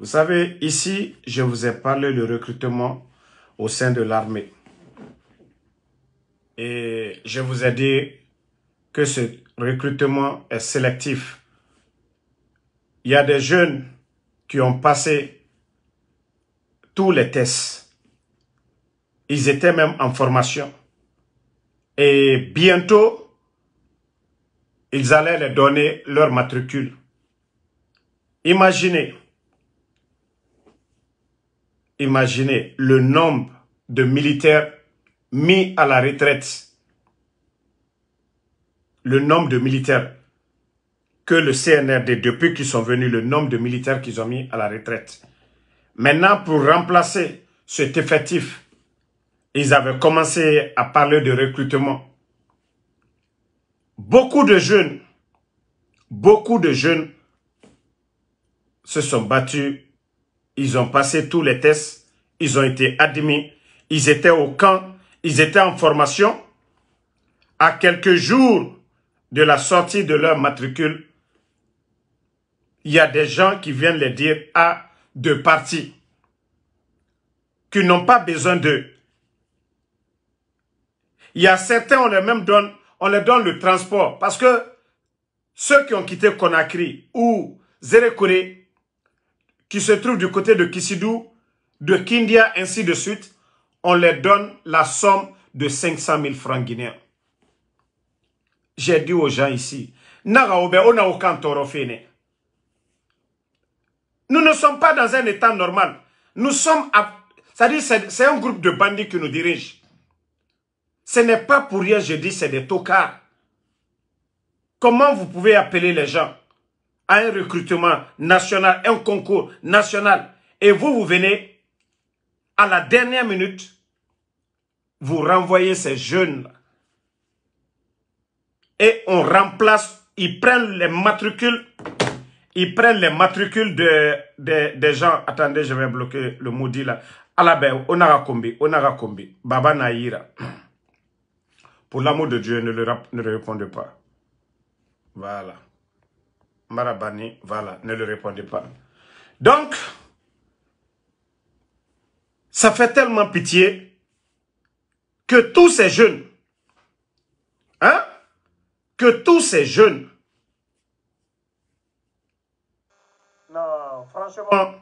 Vous savez, ici, je vous ai parlé du recrutement au sein de l'armée. Et je vous ai dit que ce recrutement est sélectif. Il y a des jeunes qui ont passé tous les tests. Ils étaient même en formation. Et bientôt, ils allaient leur donner leur matricule. Imaginez, Imaginez le nombre de militaires mis à la retraite. Le nombre de militaires que le CNRD, depuis qu'ils sont venus, le nombre de militaires qu'ils ont mis à la retraite. Maintenant, pour remplacer cet effectif, ils avaient commencé à parler de recrutement. Beaucoup de jeunes, beaucoup de jeunes se sont battus ils ont passé tous les tests. Ils ont été admis. Ils étaient au camp. Ils étaient en formation. À quelques jours de la sortie de leur matricule, il y a des gens qui viennent les dire à ah, deux parties qui n'ont pas besoin d'eux. Il y a certains, on les même donne, on donne le transport parce que ceux qui ont quitté Conakry ou Zérekoré qui se trouvent du côté de Kissidou, de Kindia, ainsi de suite, on leur donne la somme de 500 000 francs guinéens. J'ai dit aux gens ici, nous ne sommes pas dans un état normal. Nous sommes, c'est-à-dire c'est un groupe de bandits qui nous dirige. Ce n'est pas pour rien, je dis, c'est des tocards. Comment vous pouvez appeler les gens à un recrutement national, un concours national, et vous, vous venez à la dernière minute, vous renvoyez ces jeunes et on remplace, ils prennent les matricules, ils prennent les matricules des gens. Attendez, je vais bloquer le maudit là. Alabe, onara on onara kombi, baba naïra. Pour l'amour de Dieu, ne, le, ne répondez pas. Voilà. Marabani, voilà, ne le répondez pas. Donc, ça fait tellement pitié que tous ces jeunes, hein, que tous ces jeunes, non, franchement,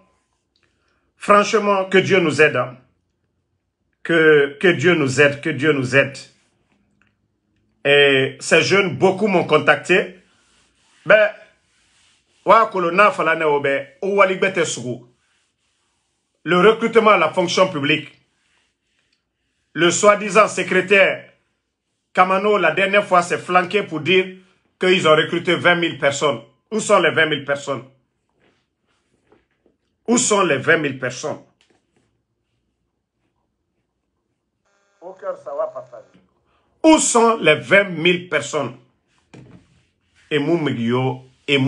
franchement, que Dieu nous aide, hein. que, que Dieu nous aide, que Dieu nous aide. Et ces jeunes, beaucoup m'ont contacté, ben, o le recrutement à la fonction publique le soi-disant secrétaire Kamano, la dernière fois, s'est flanqué pour dire qu'ils ont recruté 20 000 personnes. Où sont les 20 000 personnes Où sont les 20 000 personnes Où sont les 20 000 personnes Et Moumigio et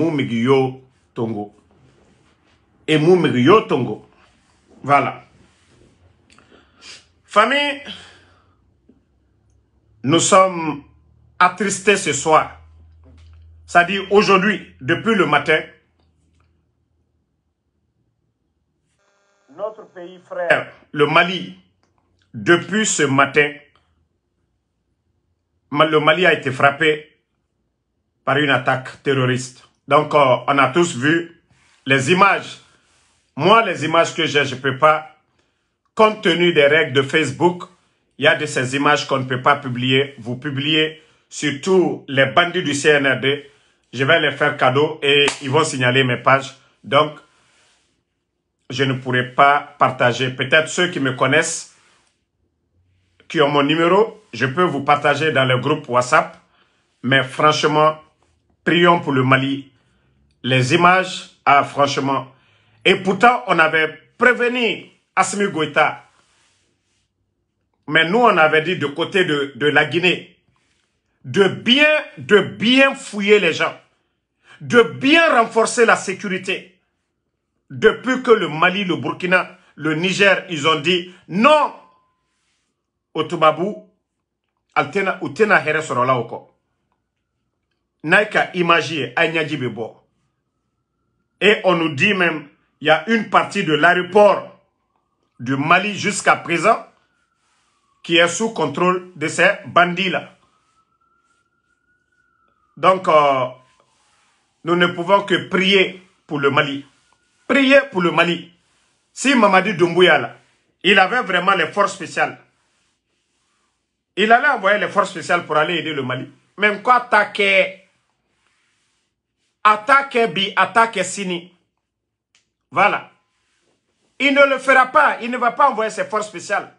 tongo Et tongo voilà famille nous sommes attristés ce soir c'est-à-dire aujourd'hui depuis le matin notre pays frère le Mali depuis ce matin le Mali a été frappé par une attaque terroriste donc, euh, on a tous vu les images. Moi, les images que j'ai, je ne peux pas, compte tenu des règles de Facebook, il y a de ces images qu'on ne peut pas publier. Vous publiez surtout les bandits du CNRD. Je vais les faire cadeau et ils vont signaler mes pages. Donc, je ne pourrai pas partager. Peut-être ceux qui me connaissent, qui ont mon numéro, je peux vous partager dans le groupe WhatsApp. Mais franchement, prions pour le Mali les images, ah, franchement. Et pourtant, on avait prévenu Asmi Goïta. Mais nous, on avait dit de côté de, la Guinée, de bien, de bien fouiller les gens, de bien renforcer la sécurité. Depuis que le Mali, le Burkina, le Niger, ils ont dit non au Altena, et on nous dit même, il y a une partie de l'aéroport du Mali jusqu'à présent qui est sous contrôle de ces bandits-là. Donc, euh, nous ne pouvons que prier pour le Mali. Prier pour le Mali. Si Mamadi Doumbouya, il avait vraiment les forces spéciales, il allait envoyer les forces spéciales pour aller aider le Mali. Même quoi attaquer attaque bi, attaque sini. Voilà. Il ne le fera pas, il ne va pas envoyer ses forces spéciales.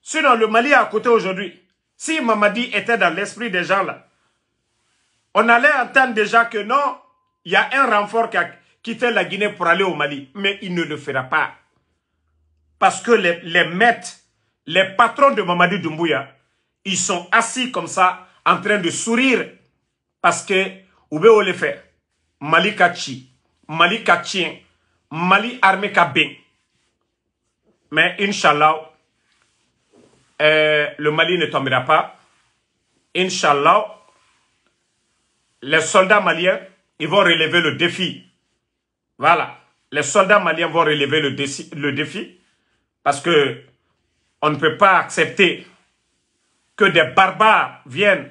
Sinon, le Mali est à côté aujourd'hui. Si Mamadi était dans l'esprit des gens là, on allait entendre déjà que non, il y a un renfort qui a quitté la Guinée pour aller au Mali. Mais il ne le fera pas. Parce que les, maîtres, les patrons de Mamadi Doumbouya, ils sont assis comme ça, en train de sourire. Parce que, où veut le fait mali kachi mali kachien mali Mali-Armé-Kabin. mais inchallah euh, le mali ne tombera pas inchallah les soldats maliens ils vont relever le défi voilà les soldats maliens vont relever le défi, le défi parce que on ne peut pas accepter que des barbares viennent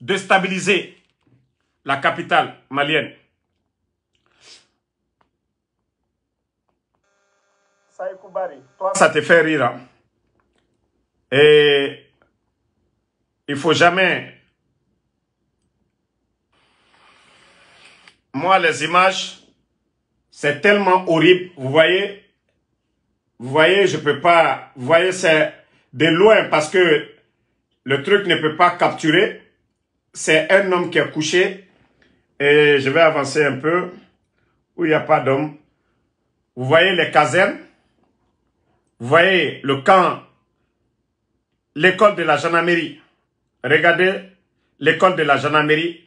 déstabiliser la capitale malienne ça te fait rire. Hein. Et il faut jamais... Moi, les images, c'est tellement horrible. Vous voyez Vous voyez, je peux pas... Vous voyez, c'est de loin parce que le truc ne peut pas capturer. C'est un homme qui est couché. Et je vais avancer un peu où il n'y a pas d'homme. Vous voyez les casernes voyez le camp, l'école de la gendarmerie. Regardez l'école de la gendarmerie.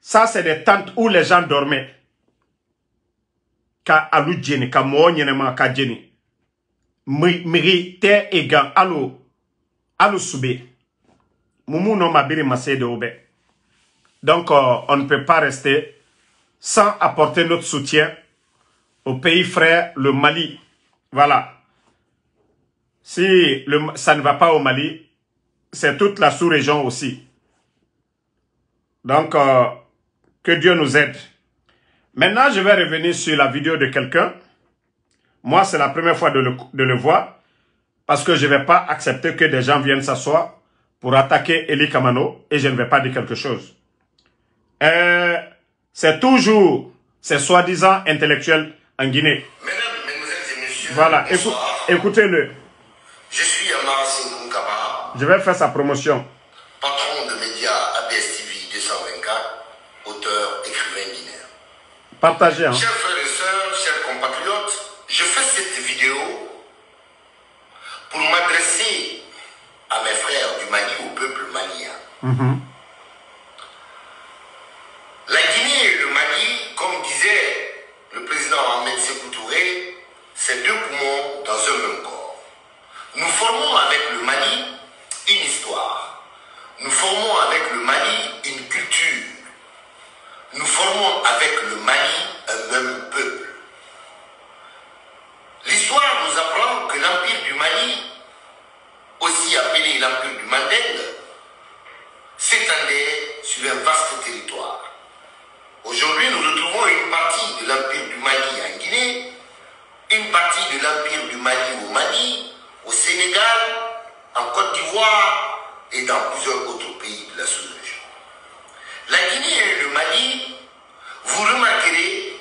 Ça, c'est des tentes où les gens dormaient. alu alu, Donc, euh, on ne peut pas rester sans apporter notre soutien au pays frère, le Mali. Voilà. Si ça ne va pas au Mali, c'est toute la sous-région aussi. Donc, euh, que Dieu nous aide. Maintenant, je vais revenir sur la vidéo de quelqu'un. Moi, c'est la première fois de le, voir parce que je ne vais pas accepter que des gens viennent s'asseoir pour attaquer Eli Kamano et je ne vais pas dire quelque chose. Euh, c'est toujours ces soi-disant intellectuels en Guinée. Voilà, écoutez-le. Je suis Amar Singh Je vais faire sa promotion. Patron de médias ABS TV 224, auteur, écrivain binaire. Partagez. Hein. Chers frères et sœurs, chers compatriotes, je fais cette vidéo pour m'adresser à mes frères du Mali, au peuple malien. Mm-hmm. La Guinée et le Mali, comme disait le président Ahmed Sekou c'est deux poumons dans un même nous formons avec le Mali une histoire. Nous formons avec le Mali une culture. Nous formons avec le Mali un même peuple. L'histoire nous apprend que l'Empire du Mali, aussi appelé l'Empire du Mandel, s'étendait sur un vaste territoire. et dans plusieurs autres pays de la sous-région. La Guinée et le Mali, vous remarquerez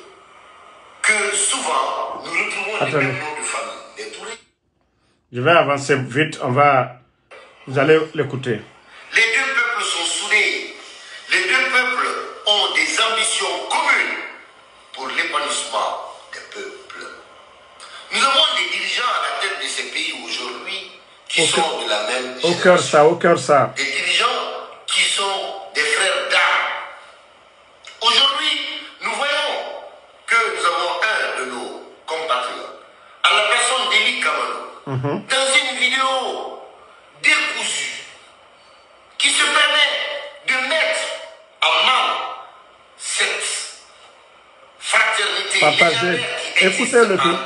que souvent, nous retrouvons des les de famille. Je vais avancer vite, on va... Vous allez l'écouter. Les deux peuples sont soudés. Les deux peuples ont des ambitions communes pour l'épanouissement des peuples. Nous avons des dirigeants à la tête de ces pays aujourd'hui qui sont au cœur ça, au cœur ça. Des dirigeants qui sont des frères d'âme. Aujourd'hui, nous voyons que nous avons un de nos compatriotes, à la personne d'Élie Kamano, mhm. dans une vidéo décousue, qui se permet de mettre en mal cette fraternité. Partagez. Écoutez le tout.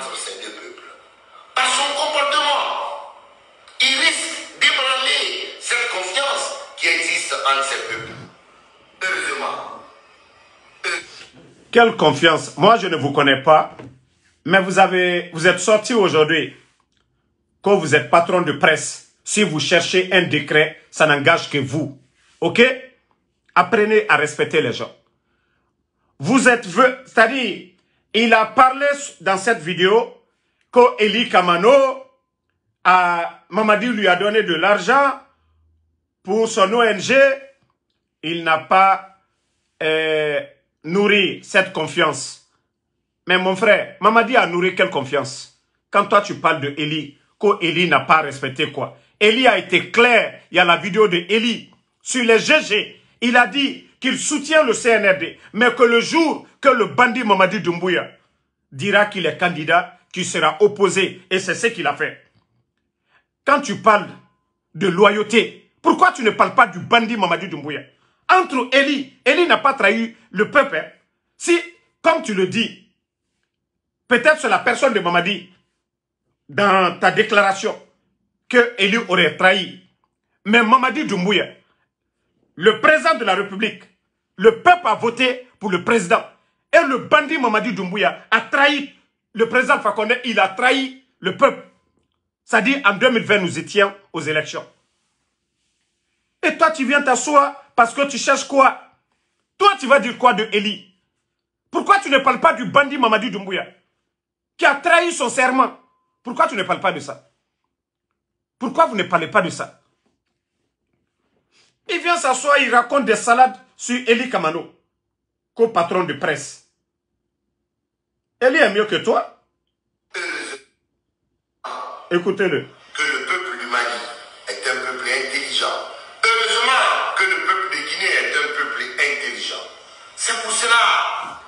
Quelle confiance. Moi, je ne vous connais pas, mais vous, avez, vous êtes sorti aujourd'hui quand vous êtes patron de presse. Si vous cherchez un décret, ça n'engage que vous. OK Apprenez à respecter les gens. Vous êtes... C'est-à-dire, il a parlé dans cette vidéo qu'Eli Kamano, a, Mamadi lui a donné de l'argent pour son ONG. Il n'a pas... Euh, nourrir cette confiance. Mais mon frère, Mamadi a nourri quelle confiance Quand toi tu parles de Eli, qu'Eli n'a pas respecté quoi Eli a été clair, il y a la vidéo de Eli sur les GG. Il a dit qu'il soutient le CNRD, mais que le jour que le bandit Mamadi Doumbouya dira qu'il est candidat, Tu sera opposé, et c'est ce qu'il a fait. Quand tu parles de loyauté, pourquoi tu ne parles pas du bandit Mamadi Doumbouya entre Elie... Elie n'a pas trahi le peuple. Hein. Si, comme tu le dis, peut-être c'est la personne de Mamadi, dans ta déclaration, que Elie aurait trahi. Mais Mamadi Doumbouya, le président de la République, le peuple a voté pour le président. Et le bandit Mamadi Doumbouya a trahi le président Fakonde, il a trahi le peuple. C'est-à-dire, en 2020, nous étions aux élections. Et toi, tu viens t'asseoir parce que tu cherches quoi Toi, tu vas dire quoi de Eli Pourquoi tu ne parles pas du bandit Mamadi Doumbouya qui a trahi son serment Pourquoi tu ne parles pas de ça Pourquoi vous ne parlez pas de ça Il vient s'asseoir, il raconte des salades sur Eli Kamano, co-patron de presse. Eli est mieux que toi Écoutez-le. pour cela,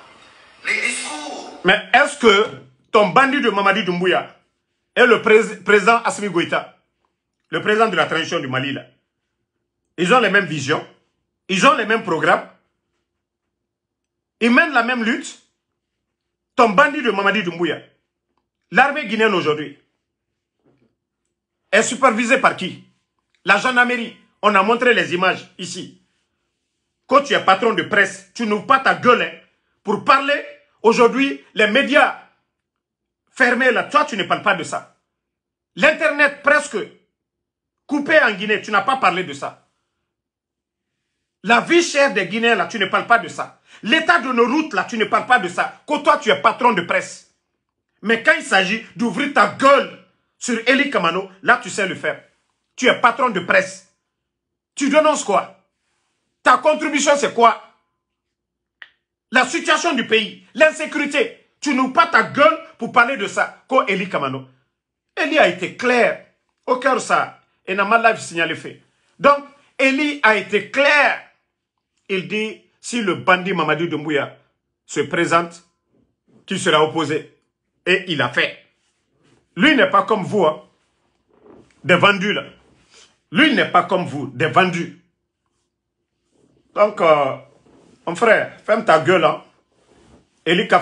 les discours. Mais est-ce que ton bandit de Mamadi Doumbouya est le président Asmi Goïta, le président de la tradition du Mali, ils ont les mêmes visions, ils ont les mêmes programmes, ils mènent la même lutte. Ton bandit de Mamadi Doumbouya, l'armée guinéenne aujourd'hui, est supervisée par qui La gendarmerie, on a montré les images ici quand tu es patron de presse, tu n'ouvres pas ta gueule hein. pour parler. Aujourd'hui, les médias fermés là, toi, tu ne parles pas de ça. L'Internet presque coupé en Guinée, tu n'as pas parlé de ça. La vie chère des Guinéens là, tu ne parles pas de ça. L'état de nos routes là, tu ne parles pas de ça. Quand toi, tu es patron de presse. Mais quand il s'agit d'ouvrir ta gueule sur Eli Kamano, là, tu sais le faire. Tu es patron de presse. Tu dénonces quoi ta contribution, c'est quoi La situation du pays, l'insécurité. Tu n'ouvres pas ta gueule pour parler de ça. Ko Eli Kamano. Eli a été clair. Au cœur ça. Et n'a signale signalé fait. Donc, Eli a été clair. Il dit, si le bandit Mamadou Doumbouya se présente, tu seras opposé. Et il a fait. Lui n'est pas comme vous, hein, des vendus là. Lui n'est pas comme vous, des vendus. Donc, euh, mon frère, ferme ta gueule. Hein. Elik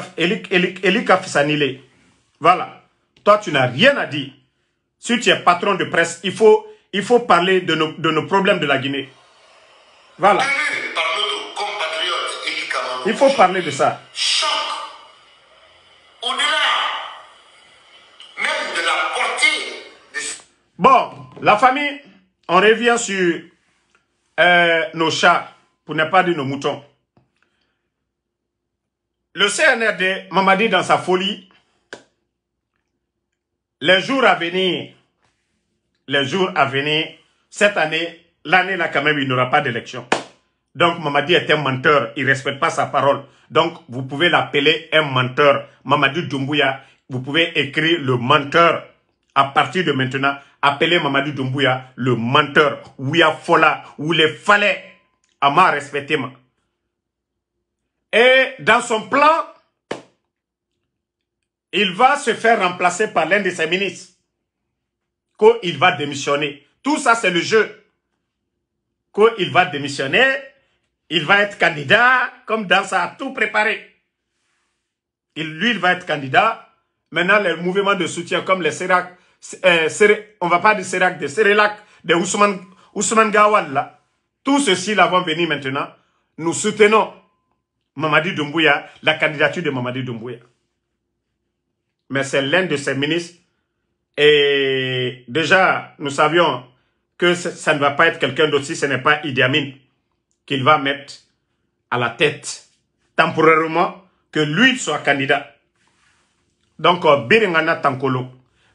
Voilà. Toi, tu n'as rien à dire. Si tu es patron de presse, il faut, il faut parler de nos, problèmes de la Guinée. Voilà. Il faut parler de ça. Choc. Au-delà même de la portée. Bon, la famille, on revient sur euh, nos chats n'est pas dire nos moutons. Le CNRD m'a dans sa folie, les jours à venir, les jours à venir, cette année, l'année là quand même, il n'aura pas d'élection. Donc Mamadi est un menteur, il respecte pas sa parole. Donc vous pouvez l'appeler un menteur. Mamadi Doumbouya, vous pouvez écrire le menteur. À partir de maintenant, appelez Mamadou Doumbouya le menteur. Ouya Fola, ou les fallait à m'a Et dans son plan, il va se faire remplacer par l'un de ses ministres. il va démissionner. Tout ça, c'est le jeu. il va démissionner, il va être candidat, comme dans ça, tout préparé. Il, lui, il va être candidat. Maintenant, les mouvements de soutien, comme les Serac, on euh, on va pas dire Sérac, de serac de Ousmane, Ousmane Gawal, là. Tout ceci l'avons-venu venir maintenant. Nous soutenons Mamadi Doumbouya, la candidature de Mamadi Doumbouya. Mais c'est l'un de ses ministres. Et déjà, nous savions que ça ne va pas être quelqu'un d'autre si ce n'est pas Idi Amin qu'il va mettre à la tête temporairement que lui soit candidat. Donc, euh, Biringana Tankolo,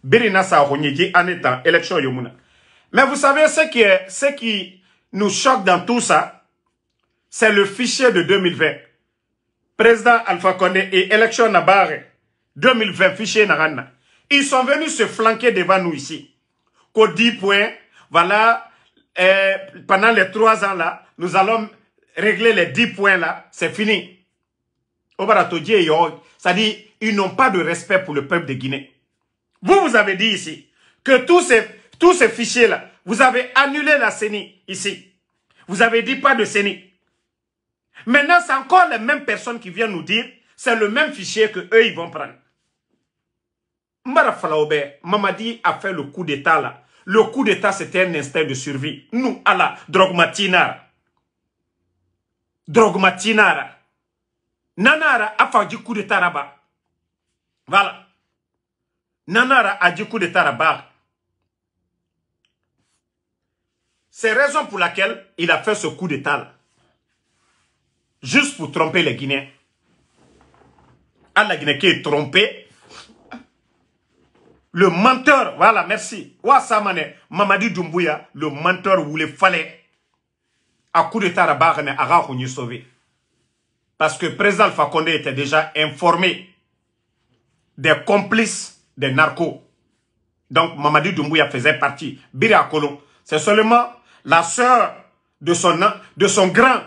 Birina Sahonyeji en étant élection Yomuna. Mais vous savez ce qui est, ce qui nous choque dans tout ça, c'est le fichier de 2020. Président Alpha Condé et élection Nabare 2020 fichier Narana. Ils sont venus se flanquer devant nous ici. Qu'au 10 points, voilà, euh, pendant les trois ans là, nous allons régler les 10 points là, c'est fini. C'est-à-dire, ils n'ont pas de respect pour le peuple de Guinée. Vous, vous avez dit ici que tous tous ces fichiers là, vous avez annulé la CENI ici. Vous avez dit pas de CENI. Maintenant, c'est encore les mêmes personnes qui viennent nous dire c'est le même fichier que eux ils vont prendre. Mbara Mamadi a fait le coup d'État là. Le coup d'État, c'était un instinct de survie. Nous, à la drogmatinara. Drogmatinara. Nanara a fait du coup d'État là-bas. Voilà. Nanara a du coup d'État là-bas. C'est la raison pour laquelle il a fait ce coup d'état Juste pour tromper les Guinéens. À la Guinée qui est trompée. Le menteur, voilà, merci. Samane Mamadi Doumbouya, le menteur où il fallait. À coup d'état, à nous sauvé. Parce que président Fakonde... était déjà informé des complices des narcos. Donc Mamadi Doumbouya faisait partie. Bira c'est seulement la sœur de son, de son grand,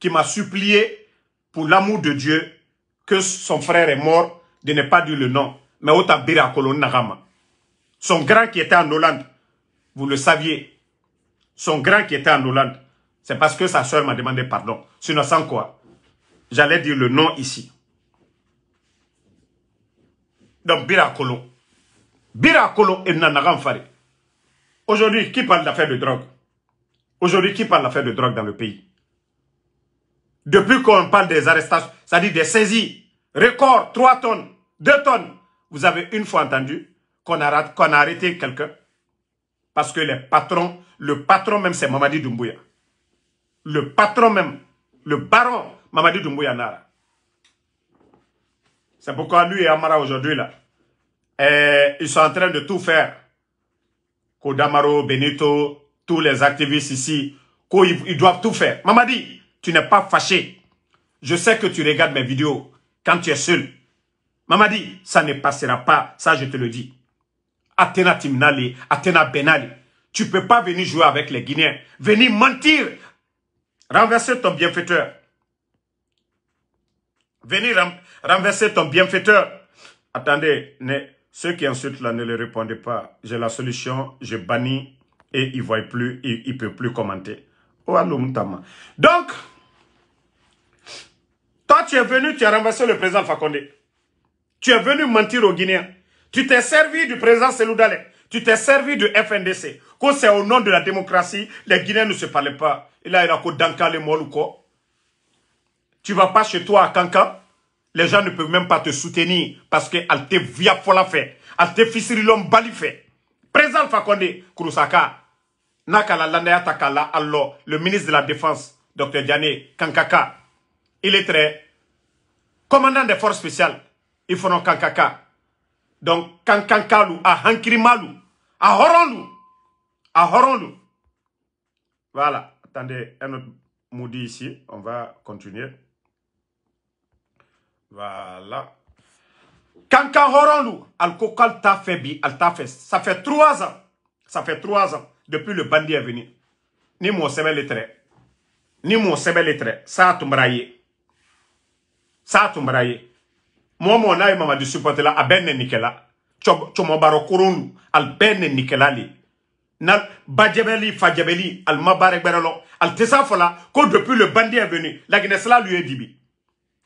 qui m'a supplié pour l'amour de Dieu que son frère est mort, de ne pas dire le nom, mais Birakolo Nagama. Son grand qui était en Hollande, vous le saviez, son grand qui était en Hollande, c'est parce que sa sœur m'a demandé pardon. Sinon, sans quoi J'allais dire le nom ici. Donc, Birakolo. Birakolo et Nanagamfare. Aujourd'hui, qui parle d'affaires de drogue Aujourd'hui, qui parle d'affaires de drogue dans le pays Depuis qu'on parle des arrestations, c'est-à-dire des saisies, record 3 tonnes, 2 tonnes, vous avez une fois entendu qu'on a, arrêté quelqu'un parce que les patrons, le patron même, c'est Mamadi Doumbouya. Le patron même, le baron Mamadi Doumbouya Nara. C'est pourquoi lui et Amara aujourd'hui, là, eh, ils sont en train de tout faire Kodamaro, Benito, tous les activistes ici, ils doivent tout faire. dit, tu n'es pas fâché. Je sais que tu regardes mes vidéos quand tu es seul. dit, ça ne passera pas, ça je te le dis. Athéna Timnali, Athéna Benali, Tu peux pas venir jouer avec les Guinéens. Venir mentir. Renverser ton bienfaiteur. Venir renverser ton bienfaiteur. Attendez, ne, ceux qui insultent là, ne les répondent pas. J'ai la solution, je bannis et ils ne voient plus, ils ne peuvent plus commenter. Oh, Donc, toi, tu es venu, tu as renversé le président Fakonde. Tu es venu mentir aux Guinéens. Tu t'es servi du président Selou Tu t'es servi du FNDC. Quand c'est au nom de la démocratie, les Guinéens ne se parlaient pas. Et là, il a quoi Danka, le Moluko. Tu vas pas chez toi à Kankan les gens ne peuvent même pas te soutenir parce que Alte te via fola fait, elle te l'homme bali fait. Présent Fakonde Kurusaka, Nakala alors le ministre de la Défense, Dr Diane Kankaka, il est très commandant des forces spéciales, ils feront Kankaka. Donc, Kankankalu, à Hankrimalu. A Horonlu, à Horonlu. Voilà, attendez, un autre maudit ici, on va continuer. Voilà. Quand al kokal t'a febi al fait. Ça fait trois ans. Ça fait trois ans depuis le bandit est venu. Ni moi c'est Ni mon c'est Ça a Ça a Moi, du supporter là, à ben Nikela. Chomo baro koronlou, al Ben Nikela li. Badjebeli, al Mabarek al Tessa Fola, depuis le bandit est venu, la guinée lui est dit.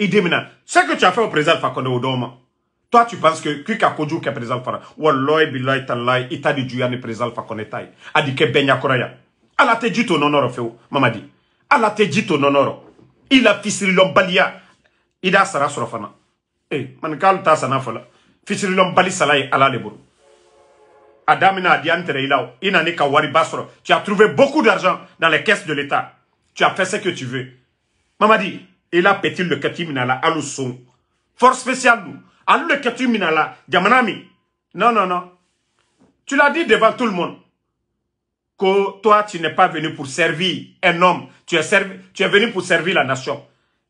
Idemina, ce que tu as fait au président Fakonde Odoma, toi tu penses que Kuka Koju qui est président Fakonde, Wallahi billahi tallahi, ita di juya ni président A dit que benya koraya. Ala te jito nonoro feo, mamadi. Ala te jito nonoro. Ila fissé lombalia. Ida sara sorofana. Eh, manikal ta sana fola. Fissé lombali salai ala leburu. Adamina a, ilao, ina ni wari basoro. Tu as trouvé beaucoup d'argent dans les caisses de l'État. Tu as fait ce que tu veux. Mamadi, il a pété le à alu force spéciale nous le non non non tu l'as dit devant tout le monde que toi tu n'es pas venu pour servir un homme tu es servi, tu es venu pour servir la nation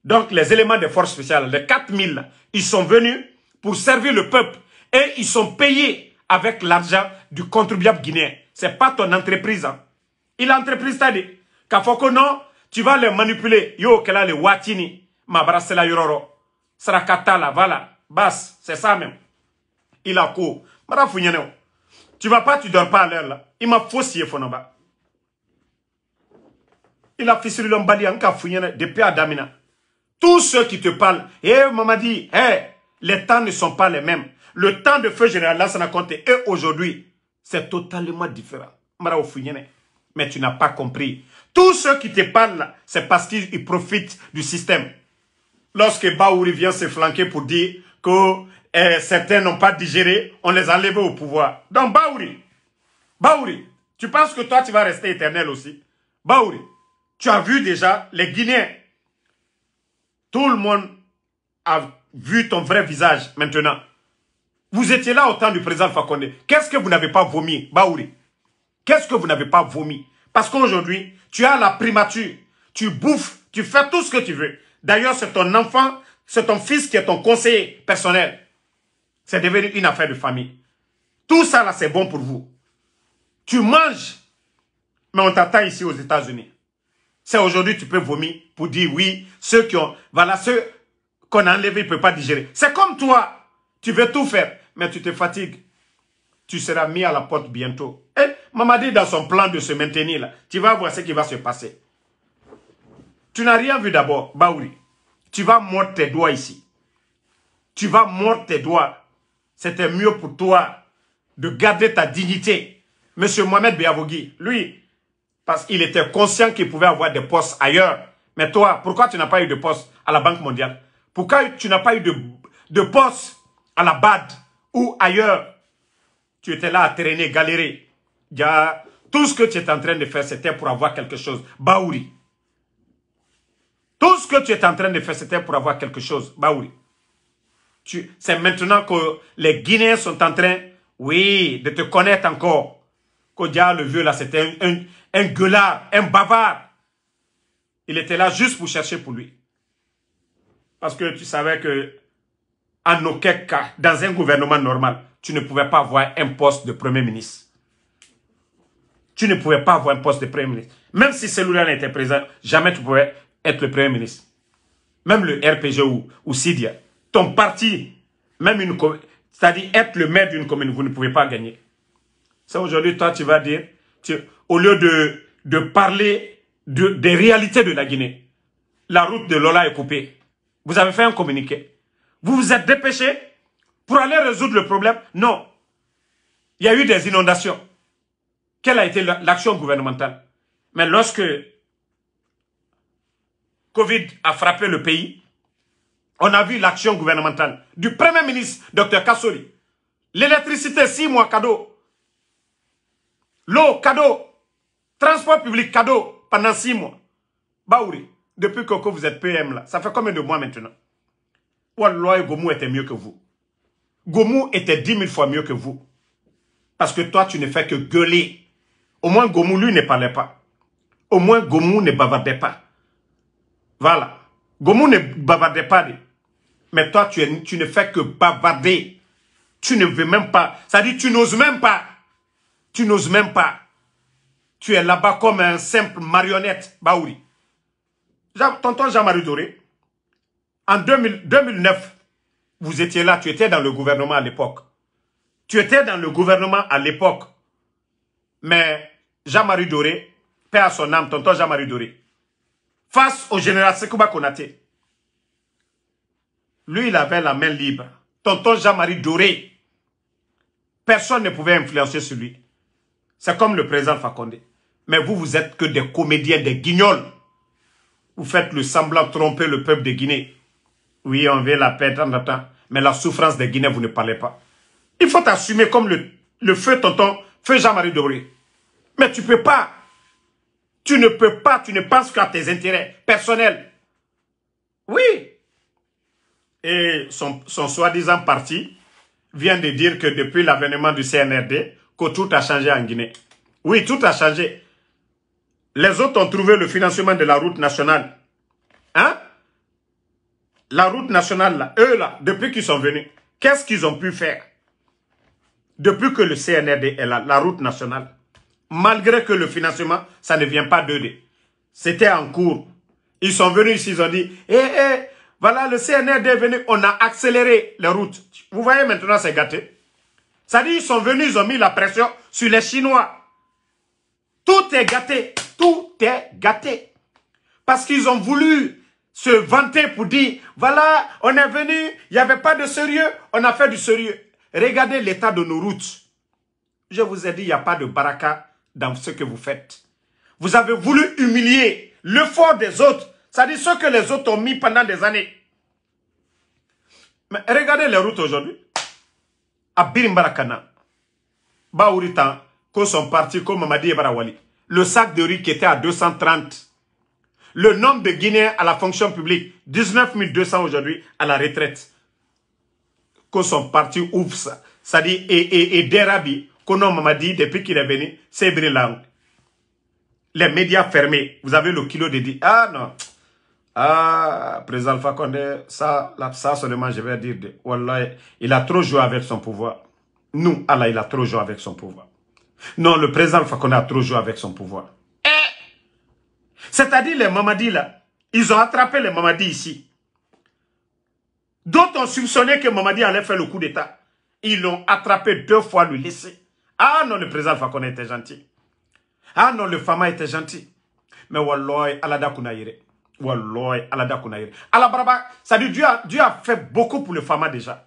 donc les éléments des forces spéciales les 4000 ils sont venus pour servir le peuple et ils sont payés avec l'argent du contribuable guinéen n'est pas ton entreprise Il hein. il entreprise cest à qu'à non tu vas les manipuler Yo, y'o là, le watini. Ma brasse la yororo. Srakata la voilà bas c'est ça même il a cou. mara ne tu vas pas tu dors pas à l'heure là il ma faussé Fonaba. il a fait en ka encore depuis Adamina. tous ceux qui te parlent eh maman dit, eh les temps ne sont pas les mêmes le temps de feu général là ça n'a compté. et aujourd'hui c'est totalement différent mara o mais tu n'as pas compris. Tous ceux qui te parlent, c'est parce qu'ils profitent du système. Lorsque Baouri vient se flanquer pour dire que eh, certains n'ont pas digéré, on les a levés au pouvoir. Donc Baouri, Baouri, tu penses que toi tu vas rester éternel aussi Baouri, tu as vu déjà les Guinéens. Tout le monde a vu ton vrai visage maintenant. Vous étiez là au temps du président Fakonde. Qu'est-ce que vous n'avez pas vomi, Baouri Qu'est-ce que vous n'avez pas vomi Parce qu'aujourd'hui, tu as la primature. Tu bouffes, tu fais tout ce que tu veux. D'ailleurs, c'est ton enfant, c'est ton fils qui est ton conseiller personnel. C'est devenu une affaire de famille. Tout ça, là, c'est bon pour vous. Tu manges, mais on t'attend ici aux États-Unis. C'est aujourd'hui tu peux vomir pour dire oui, ceux qui ont, voilà, ceux qu'on a enlevés, ils ne peuvent pas digérer. C'est comme toi, tu veux tout faire, mais tu te fatigues. Tu seras mis à la porte bientôt. Mamadi, dans son plan de se maintenir, là, tu vas voir ce qui va se passer. Tu n'as rien vu d'abord, Baouri. Tu vas mordre tes doigts ici. Tu vas mordre tes doigts. C'était mieux pour toi de garder ta dignité. Monsieur Mohamed Biavogui, lui, parce qu'il était conscient qu'il pouvait avoir des postes ailleurs. Mais toi, pourquoi tu n'as pas eu de poste à la Banque mondiale Pourquoi tu n'as pas eu de, de poste à la BAD ou ailleurs Tu étais là à traîner, galérer tout ce que tu es en train de faire, c'était pour avoir quelque chose. Baouri. Tout ce que tu es en train de faire, c'était pour avoir quelque chose. Baouri. C'est maintenant que les Guinéens sont en train, oui, de te connaître encore. Kodia, le vieux là, c'était un, un gueulard, un bavard. Il était là juste pour chercher pour lui. Parce que tu savais que, en aucun cas, dans un gouvernement normal, tu ne pouvais pas avoir un poste de premier ministre tu ne pouvais pas avoir un poste de Premier ministre. Même si celui-là n'était présent, jamais tu pouvais être le Premier ministre. Même le RPG ou, ou Sidia. Ton parti, même une c'est-à-dire être le maire d'une commune, vous ne pouvez pas gagner. Ça aujourd'hui, toi, tu vas dire, au lieu de, de parler de, des réalités de la Guinée, la route de Lola est coupée. Vous avez fait un communiqué. Vous vous êtes dépêché pour aller résoudre le problème. Non. Il y a eu des inondations. Quelle a été l'action gouvernementale Mais lorsque Covid a frappé le pays, on a vu l'action gouvernementale du Premier ministre, Dr Kassori. L'électricité, six mois cadeau. L'eau, cadeau. Transport public, cadeau pendant six mois. Baouri, depuis que vous êtes PM là, ça fait combien de mois maintenant Wallah, Gomu était mieux que vous. Gomu était dix mille fois mieux que vous. Parce que toi, tu ne fais que gueuler au moins, Gomu, lui, ne parlait pas. Au moins, Gomu ne bavardait pas. Voilà. Gomu ne bavardait pas. Mais toi, tu, tu ne fais que bavarder. Tu ne veux même pas. Ça dit, tu n'oses même pas. Tu n'oses même pas. Tu es là-bas comme un simple marionnette, Baouri. Tonton Jean-Marie Doré, en 2009, vous étiez là, tu étais dans le gouvernement à l'époque. Tu étais dans le gouvernement à l'époque. Mais Jean-Marie Doré, père à son âme, tonton Jean-Marie Doré, face au général Sekouba Konaté, lui, il avait la main libre. Tonton Jean-Marie Doré, personne ne pouvait influencer sur lui. C'est comme le président Fakonde. Mais vous, vous êtes que des comédiens, des guignols. Vous faites le semblant de tromper le peuple de Guinée. Oui, on veut la paix, tant, temps. mais la souffrance des Guinéens, vous ne parlez pas. Il faut assumer comme le, le feu tonton, feu Jean-Marie Doré. Mais tu ne peux pas. Tu ne peux pas, tu ne penses qu'à tes intérêts personnels. Oui. Et son, soi-disant parti vient de dire que depuis l'avènement du CNRD, que tout a changé en Guinée. Oui, tout a changé. Les autres ont trouvé le financement de la route nationale. Hein? La route nationale, là, eux, là, depuis qu'ils sont venus, qu'est-ce qu'ils ont pu faire? Depuis que le CNRD est là, la route nationale malgré que le financement, ça ne vient pas d'eux. C'était en cours. Ils sont venus ici, ils ont dit, hé, eh, eh, voilà, le CNRD est venu, on a accéléré les routes. Vous voyez maintenant, c'est gâté. Ça dit, ils sont venus, ils ont mis la pression sur les Chinois. Tout est gâté. Tout est gâté. Parce qu'ils ont voulu se vanter pour dire, voilà, on est venu, il n'y avait pas de sérieux, on a fait du sérieux. Regardez l'état de nos routes. Je vous ai dit, il n'y a pas de baraka dans ce que vous faites. Vous avez voulu humilier Le fort des autres, c'est-à-dire ce que les autres ont mis pendant des années. Mais regardez les routes aujourd'hui. À Birimbarakana, Baouritan, qu'on sont partis comme Mamadi Barawali, le sac de riz qui était à 230, le nombre de Guinéens à la fonction publique, 19 200 aujourd'hui à la retraite, Qu'on sont partis ouf, ça, dit, et, et, et Derabi, Kono Mamadi, dit, depuis qu'il est venu, c'est brillant. Les médias fermés, vous avez le kilo de dire ah non, ah, président Fakonde, ça, ça seulement, je vais dire, il a trop joué avec son pouvoir. Nous, Allah, il a trop joué avec son pouvoir. Non, le président Fakonde a trop joué avec son pouvoir. Eh! C'est-à-dire les Mamadi, là, ils ont attrapé les Mamadi ici. D'autres ont soupçonné que Mamadi allait faire le coup d'État. Ils l'ont attrapé deux fois, lui laissé. Ah non, le président Fakonde était gentil. Ah non, le Fama était gentil. Mais walloy, Alada Kunaire. Wallahi, Alada Kunaire. Alabraba, ça dit Dieu a, Dieu a fait beaucoup pour le Fama déjà.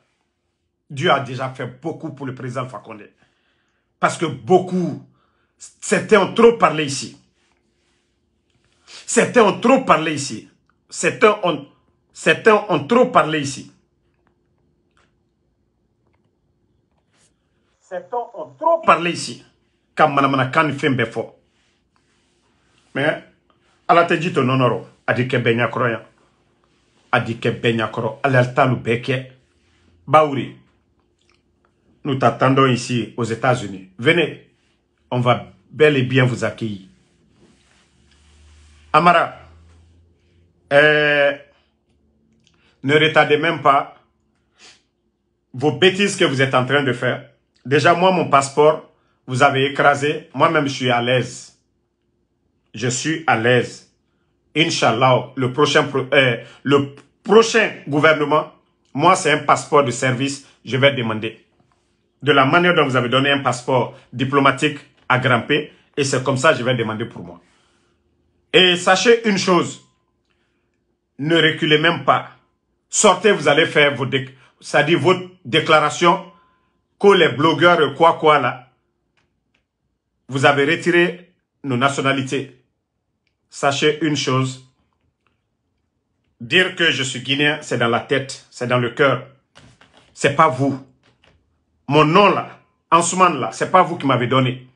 Dieu a déjà fait beaucoup pour le président Fakonde. Parce que beaucoup, certains ont trop parlé ici. Certains ont trop parlé ici. Certains certains ont trop parlé ici. Certains ont trop parlé ici. comme on kan fait un Mais à la tête dit nɔnɔ a dit que bɛɛ ben ɲakɔrɔ A dit que ben a ɲakɔrɔ ala t'alu bɛɛ Baouri, nous t'attendons ici aux États-Unis. Venez, on va bel et bien vous accueillir. Amara, euh, ne retardez même pas vos bêtises que vous êtes en train de faire. Déjà, moi, mon passeport, vous avez écrasé. Moi-même, je suis à l'aise. Je suis à l'aise. Inch'Allah, le prochain, euh, le prochain gouvernement, moi, c'est un passeport de service. Je vais demander. De la manière dont vous avez donné un passeport diplomatique à grimper, et c'est comme ça que je vais demander pour moi. Et sachez une chose, ne reculez même pas. Sortez, vous allez faire vos, dit votre déclaration que les blogueurs quoi quoi là, vous avez retiré nos nationalités. Sachez une chose, dire que je suis guinéen, c'est dans la tête, c'est dans le cœur. C'est pas vous. Mon nom là, moment là, c'est pas vous qui m'avez donné.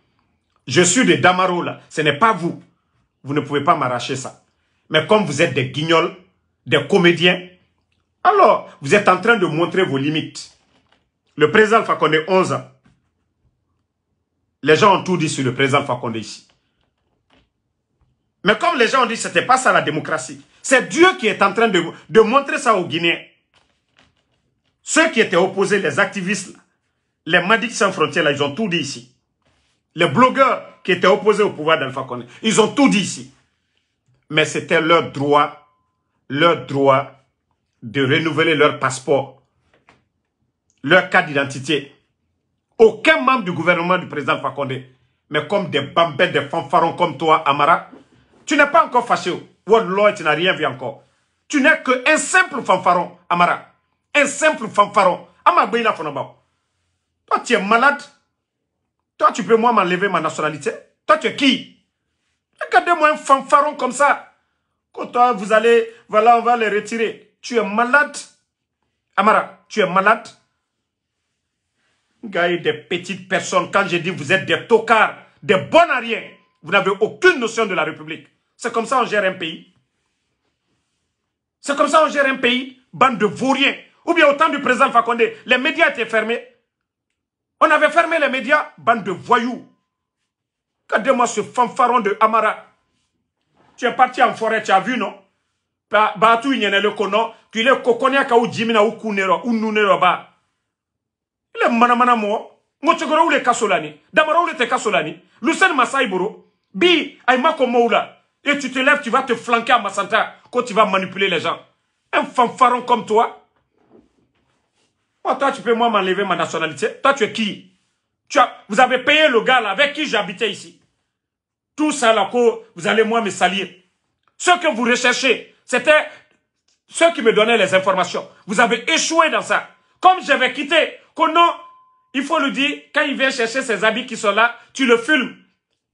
Je suis des Damaro là, ce n'est pas vous. Vous ne pouvez pas m'arracher ça. Mais comme vous êtes des guignols, des comédiens, alors vous êtes en train de montrer vos limites. Le président Alpha Condé, 11 ans. Les gens ont tout dit sur le président Alpha ici. Mais comme les gens ont dit, n'était pas ça la démocratie. C'est Dieu qui est en train de, de montrer ça aux Guinéens. Ceux qui étaient opposés, les activistes, les madiks sans frontières, ils ont tout dit ici. Les blogueurs qui étaient opposés au pouvoir d'Alpha Condé, ils ont tout dit ici. Mais c'était leur droit, leur droit de renouveler leur passeport leur cas d'identité. Aucun membre du gouvernement du président Fakonde, mais comme des bambins, des fanfarons comme toi, Amara, tu n'es pas encore fâché. Lord, tu n'as rien vu encore. Tu n'es qu'un simple fanfaron, Amara. Un simple fanfaron. Toi, tu es malade. Toi, tu peux moi m'enlever ma nationalité. Toi, tu es qui Regardez-moi un fanfaron comme ça. Quand toi, vous allez, voilà, on va les retirer. Tu es malade. Amara, tu es malade. Gaï, des petites personnes, quand j'ai dit vous êtes des tocards, des bons à vous n'avez aucune notion de la République. C'est comme ça on gère un pays. C'est comme ça on gère un pays, bande de vauriens. Ou bien au temps du président Fakonde, les médias étaient fermés. On avait fermé les médias, bande de voyous. Regardez-moi ce fanfaron de Amara. Tu es parti en forêt, tu as vu, non tout il y en a le Tu Tu le jimina ou le manamana mo bi et tu te lèves tu vas te flanquer à masanta quand tu vas manipuler les gens un fanfaron comme toi oh, toi tu peux moi m'enlever ma nationalité toi tu es qui tu as, vous avez payé le gars avec qui j'habitais ici tout ça là vous allez moi me salir ce que vous recherchez c'était ceux qui me donnaient les informations vous avez échoué dans ça comme j'avais quitté Kono, il faut lui dire, quand il vient chercher ses habits qui sont là, tu le filmes.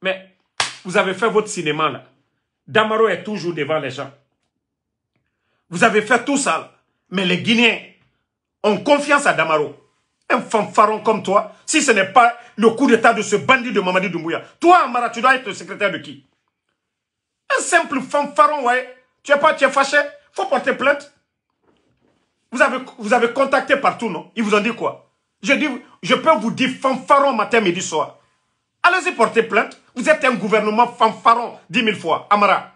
Mais vous avez fait votre cinéma là. Damaro est toujours devant les gens. Vous avez fait tout ça là. Mais les Guinéens ont confiance à Damaro. Un fanfaron comme toi, si ce n'est pas le coup d'état de ce bandit de Mamadi Doumbouya. Toi, Amara, tu dois être le secrétaire de qui Un simple fanfaron, ouais. Tu es pas, tu fâché Faut porter plainte. Vous avez, vous avez contacté partout, non Ils vous ont dit quoi je, peux vous dire fanfaron matin, midi, soir. Allez-y porter plainte. Vous êtes un gouvernement fanfaron, dix mille fois. Amara,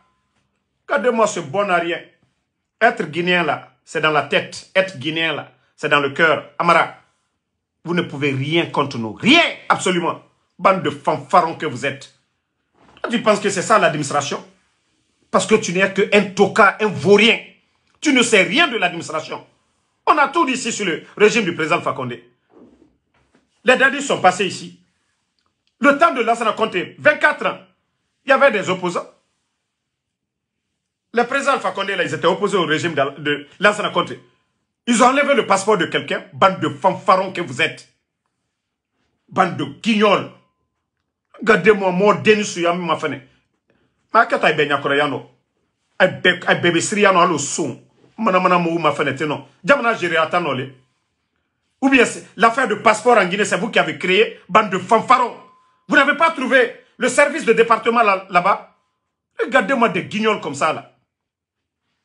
regardez-moi ce bon à rien. Être guinéen là, c'est dans la tête. Être guinéen là, c'est dans le cœur. Amara, vous ne pouvez rien contre nous. Rien, absolument. Bande de fanfarons que vous êtes. tu penses que c'est ça l'administration Parce que tu n'es qu'un toca, un vaurien. Tu ne sais rien de l'administration. On a tout dit ici sur le régime du président Fakonde. Les derniers sont passés ici. Le temps de Lassana Conté, 24 ans, il y avait des opposants. Les président Alpha Condé, là, ils étaient opposés au régime de Lassana Conté. Ils ont enlevé le passeport de quelqu'un, bande de fanfarons que vous êtes. Bande de guignols. Regardez-moi, mon Denis, sur ma fenêtre. Ma kata ibe Je yano. Ibe, alo son. Mana mou ma fenêtre non. Jamana ou bien l'affaire de passeport en Guinée, c'est vous qui avez créé, bande de fanfarons. Vous n'avez pas trouvé le service de département là-bas là bas regardez moi des guignols comme ça, là.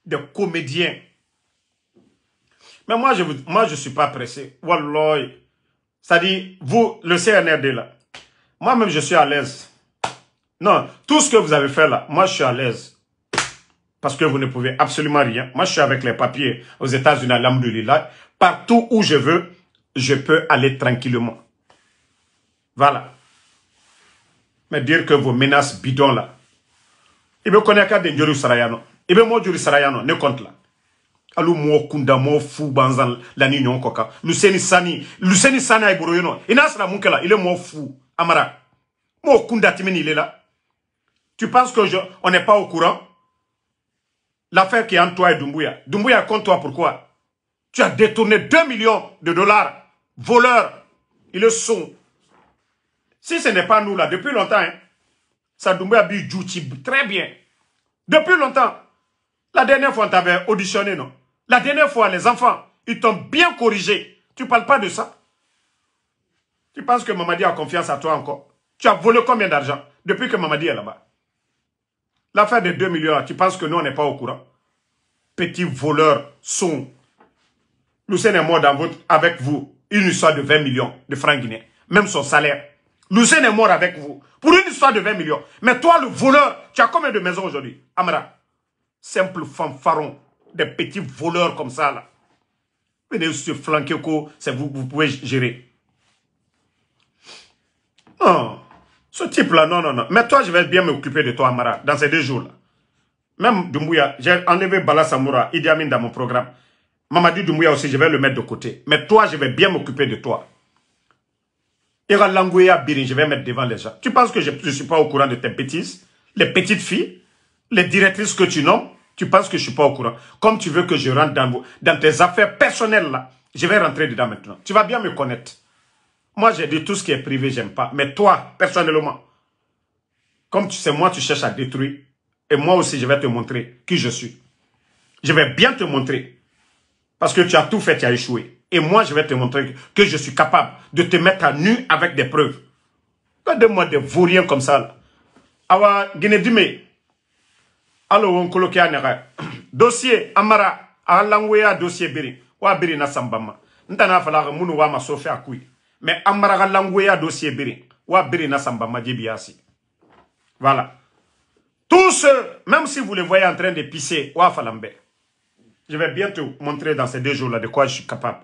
Des comédiens. Mais moi, je ne moi, je suis pas pressé. Wallah. C'est-à-dire, vous, le CNRD, là. Moi-même, je suis à l'aise. Non, tout ce que vous avez fait là, moi, je suis à l'aise. Parce que vous ne pouvez absolument rien. Moi, je suis avec les papiers aux États-Unis, à là, Partout où je veux, je peux aller tranquillement. Voilà. Mais dire que vos menaces bidons là, bien, me connaît qu'à jori sara sarayano. Sarayano. me bien, moi, ne compte là. Alou moi, kunda moi, fou, banzan la ni Coca. kɔ kan luseni sani luseni sani a boro yen Il i sera sira là. Il est mo fou. amara Moi, kunda timi il est tu penses que je, on n'est pas au courant l'affaire qui est en toi est dumbuya dumbuya compte toi pourquoi tu as détourné 2 millions de dollars voleurs, ils le sont. Si ce n'est pas nous, là, depuis longtemps, ça hein, Sadoumé a très bien. Depuis longtemps. La dernière fois, on t'avait auditionné, non La dernière fois, les enfants, ils t'ont bien corrigé. Tu parles pas de ça Tu penses que Mamadi a confiance à toi encore Tu as volé combien d'argent depuis que Mamadi est là-bas L'affaire des 2 millions, tu penses que nous, on n'est pas au courant Petit voleur, sont. Lucien est mort dans votre, avec vous une histoire de 20 millions de francs guinéens, même son salaire. Lucien est mort avec vous pour une histoire de 20 millions. Mais toi, le voleur, tu as combien de maisons aujourd'hui Amara simple fanfaron, des petits voleurs comme ça là. Venez se flanquer, c'est vous vous pouvez gérer. Non, ce type-là, non, non, non. Mais toi, je vais bien m'occuper de toi, Amara, dans ces deux jours-là. Même Dumbuya, j'ai enlevé Bala Samoura, Idi Amin dans mon programme. Mamadi Doumbouya aussi, je vais le mettre de côté. Mais toi, je vais bien m'occuper de toi. Ira Langouya Birin, je vais mettre devant les gens. Tu penses que je ne suis pas au courant de tes bêtises Les petites filles Les directrices que tu nommes Tu penses que je ne suis pas au courant Comme tu veux que je rentre dans, dans tes affaires personnelles là, je vais rentrer dedans maintenant. Tu vas bien me connaître. Moi, j'ai dit tout ce qui est privé, je n'aime pas. Mais toi, personnellement, comme tu sais, moi, tu cherches à détruire. Et moi aussi, je vais te montrer qui je suis. Je vais bien te montrer. Parce que tu as tout fait, tu as échoué. Et moi, je vais te montrer que je suis capable de te mettre à nu avec des preuves. Regardez-moi des vauriens comme ça. Awa Guinée-Dime. Allo, on colloque Dossier, Amara, Alangwea, dossier Biri. Wa Biri na sambama. Ntana fala munu wa à akui. Mais Amara Alangwea, dossier Biri. Wa Biri na sambama, djibiasi. Voilà. Tous, même si vous les voyez en train de pisser, Wa Falambe. Je vais bien montrer dans ces deux jours-là de quoi je suis capable.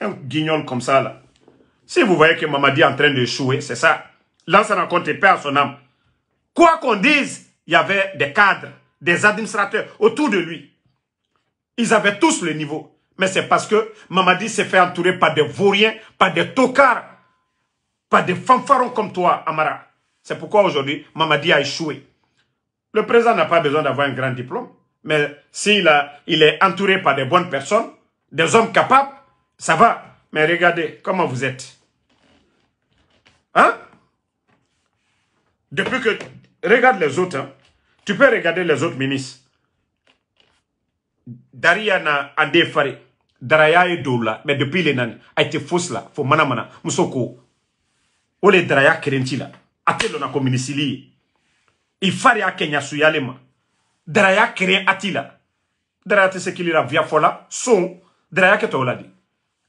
Un guignol comme ça, là. Si vous voyez que Mamadi est en train d'échouer, c'est ça. ça rencontre et pas son âme. Quoi qu'on dise, il y avait des cadres, des administrateurs autour de lui. Ils avaient tous le niveau. Mais c'est parce que Mamadi s'est fait entourer par des vauriens, par des tocards, par des fanfarons comme toi, Amara. C'est pourquoi aujourd'hui, Mamadi a échoué. Le président n'a pas besoin d'avoir un grand diplôme. Mais s'il il est entouré par des bonnes personnes, des hommes capables, ça va. Mais regardez comment vous êtes. Hein? Depuis que... Regarde les autres. Hein. Tu peux regarder les autres ministres. Dariana Andefari. Daraya et Doula. Mais depuis les A été fausse là. Faut manamana. Moussoko. Ole Daraya Kerentila. A tel on a ministre Il fallait Kenya Draya créé Attila. Draya daraya tɛ qu'il est la via fola son daraya que tu la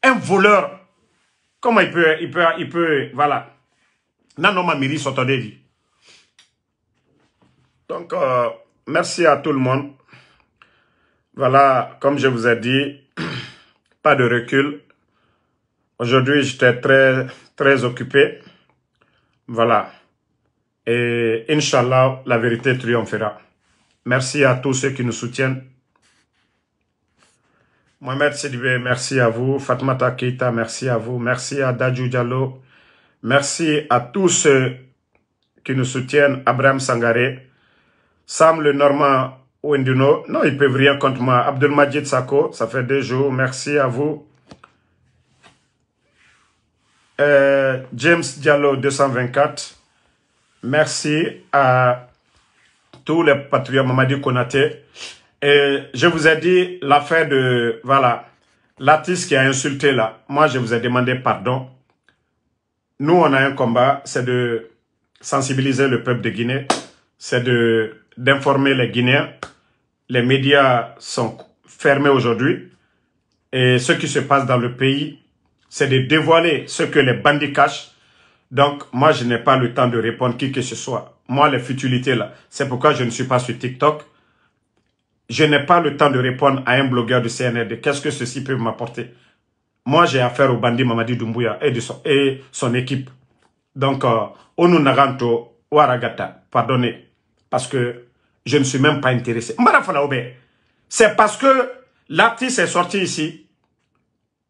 un voleur comment il peut il peut il peut voilà Non, non ma mairie de vie donc euh, merci à tout le monde voilà comme je vous ai dit pas de recul aujourd'hui j'étais très très occupé voilà et Inch'Allah, la vérité triomphera. Merci à tous ceux qui nous soutiennent. Mohamed Sidibé, merci à vous. Fatmata Keita, merci à vous. Merci à Dajou Diallo. Merci à tous ceux qui nous soutiennent. Abraham Sangaré, Sam le Normand Wenduno. Non, ils ne peuvent rien contre moi. Abdelmajid Sako, ça fait deux jours. Merci à vous. Euh, James Diallo 224. Merci à tous les patriotes Mamadi Konaté. Et je vous ai dit l'affaire de, voilà, l'artiste qui a insulté là. Moi, je vous ai demandé pardon. Nous, on a un combat, c'est de sensibiliser le peuple de Guinée, c'est de d'informer les Guinéens. Les médias sont fermés aujourd'hui. Et ce qui se passe dans le pays, c'est de dévoiler ce que les bandits cachent. Donc, moi, je n'ai pas le temps de répondre qui que ce soit moi, les futilités, là, c'est pourquoi je ne suis pas sur TikTok. Je n'ai pas le temps de répondre à un blogueur de CNRD. Qu'est-ce que ceci peut m'apporter Moi, j'ai affaire au bandit Mamadi Doumbouya et, son, et son équipe. Donc, euh, Onu Naranto, Waragata, pardonnez, parce que je ne suis même pas intéressé. C'est parce que l'artiste est sorti ici,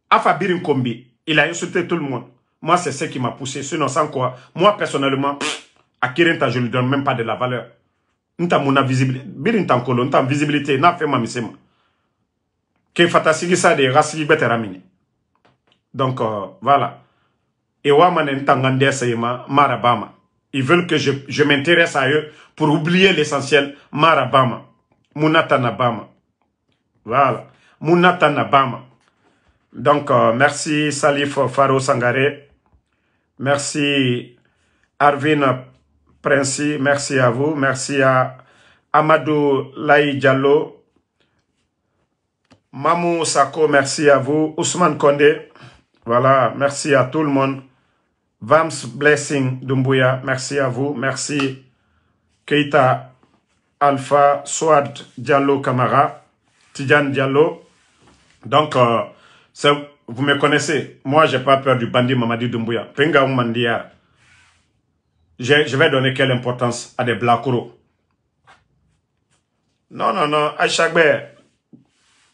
Afabirin Kombi, il a insulté tout le monde. Moi, c'est ce qui m'a poussé. Sinon, sans quoi, moi, personnellement, a kirenta je lui donne même pas de la valeur nta mona visibilité biri nta nkolo nta visibilité n'a fait ma misɛn ma ke fata sigi sa de rasigi donc euh, voilà et wa ma ne nta nka ils veulent que je, je m'intéresse à eux pour oublier l'essentiel Marabama. ba voilà muna donc euh, merci Salif Faro Sangaré merci Arvin merci à vous. Merci à Amadou Laï Diallo. Mamou Sako, merci à vous. Ousmane Konde. voilà, merci à tout le monde. Vams Blessing Dumbuya, merci à vous. Merci Keita Alpha, Swad Diallo Kamara, Tijan Diallo. Donc, euh, vous me connaissez. Moi, j'ai pas peur du bandit Mamadi Dumbuya. Penga Mandia. Je, je vais donner quelle importance à des blackouts. Non, non, non. Aïchakbe,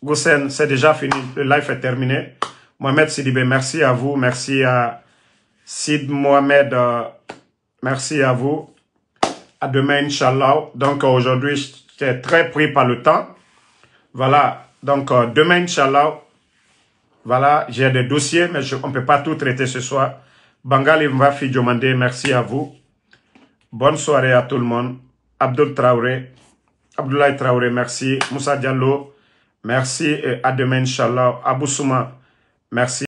Goussen, c'est déjà fini. Le live est terminé. Mohamed Sidibé, merci à vous. Merci à Sid Mohamed. Euh, merci à vous. À demain, Inch'Allah. Donc, aujourd'hui, j'étais très pris par le temps. Voilà. Donc, euh, demain, Inch'Allah. Voilà, j'ai des dossiers, mais je, on ne peut pas tout traiter ce soir. Bangal Mvafi demander. merci à vous. Bonne soirée à tout le monde. Abdul Traoré, Abdoulaye Traoré, merci. Moussa Diallo, merci. Et à demain, Inch'Allah. Souma, merci.